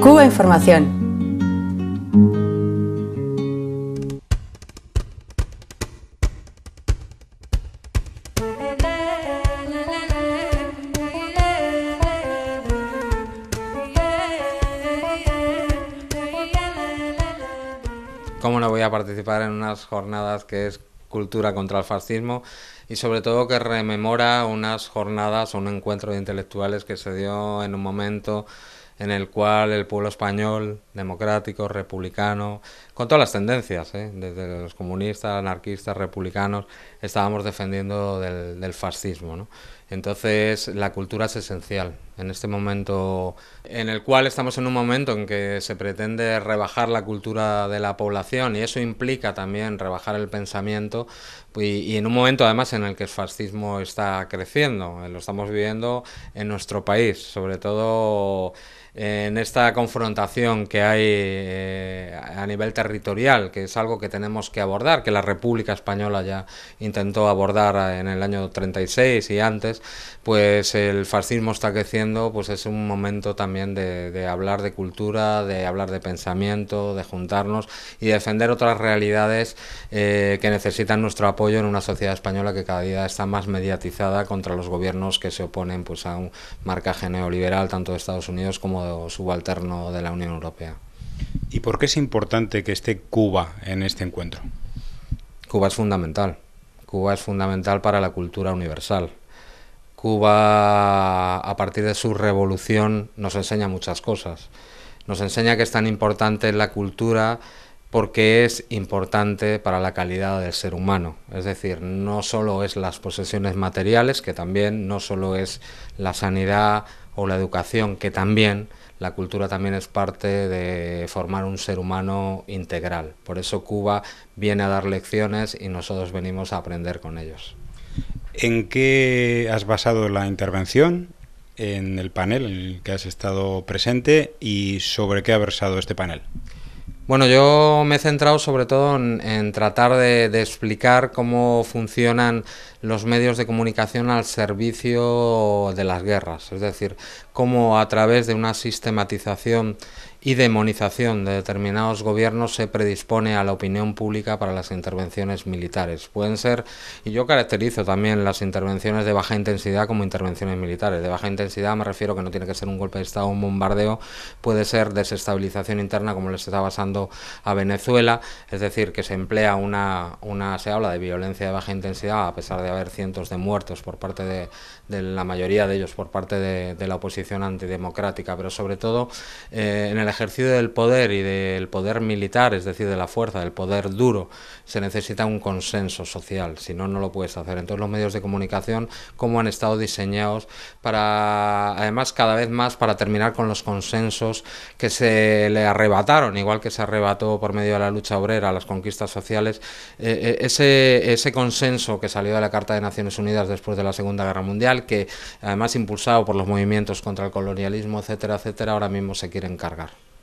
Cuba Información. ¿Cómo no voy a participar en unas jornadas que es cultura contra el fascismo y sobre todo que rememora unas jornadas o un encuentro de intelectuales que se dio en un momento en el cual el pueblo español, democrático, republicano, con todas las tendencias, ¿eh? desde los comunistas, anarquistas, republicanos, estábamos defendiendo del, fascismo. Entonces, la cultura es esencial en este momento, en el cual estamos en un momento en que se pretende rebajar la cultura de la población y eso implica también rebajar el pensamiento y, y en un momento además en el que el fascismo está creciendo, lo estamos viviendo en nuestro país, sobre todo en esta confrontación que hay eh, a nivel territorial, que es algo que tenemos que abordar, que la República Española ya intentó abordar eh, en el año 36 y antes, pues el fascismo está creciendo, pues es un momento también de, hablar de cultura, de hablar de pensamiento, de juntarnos y defender otras realidades eh, que necesitan nuestro apoyo en una sociedad española que cada día está más mediatizada contra los gobiernos que se oponen pues, a un marcaje neoliberal tanto de Estados Unidos como de subalterno de la Unión Europea. ¿Y por qué es importante que esté Cuba en este encuentro? Cuba es fundamental. Cuba es fundamental para la cultura universal. Cuba, a partir de su revolución, nos enseña muchas cosas. Nos enseña que es tan importante la cultura porque es importante para la calidad del ser humano. Es decir, no solo es las posesiones materiales, que también, no solo es la sanidad o la educación, que también la cultura también es parte de formar un ser humano integral. Por eso Cuba viene a dar lecciones y nosotros venimos a aprender con ellos. ¿En qué has basado la intervención en el panel en el que has estado presente y sobre qué ha versado este panel? Bueno, yo me he centrado sobre todo en, tratar de, explicar cómo funcionan los medios de comunicación al servicio de las guerras, es decir, cómo a través de una sistematización y demonización de determinados gobiernos se predispone a la opinión pública para las intervenciones militares. Pueden ser, y yo caracterizo también las intervenciones de baja intensidad como intervenciones militares. De baja intensidad me refiero que no tiene que ser un golpe de Estado, o un bombardeo, puede ser desestabilización interna como les estaba pasando a Venezuela, es decir, que se emplea una, una se habla de violencia de baja intensidad a pesar de haber cientos de muertos por parte de, la mayoría de ellos por parte de, la oposición antidemocrática, pero sobre todo eh, en el ejercicio del poder y del poder militar, es decir, de la fuerza, del poder duro, se necesita un consenso social, si no, no lo puedes hacer. Entonces los medios de comunicación, como han estado diseñados para, además, cada vez más para terminar con los consensos que se le arrebataron, igual que se arrebató por medio de la lucha obrera, las conquistas sociales, eh, eh, ese, ese consenso que salió de la Carta de Naciones Unidas después de la Segunda Guerra Mundial, que además impulsado por los movimientos contra el colonialismo, etcétera, etcétera, ahora mismo se quiere encargar.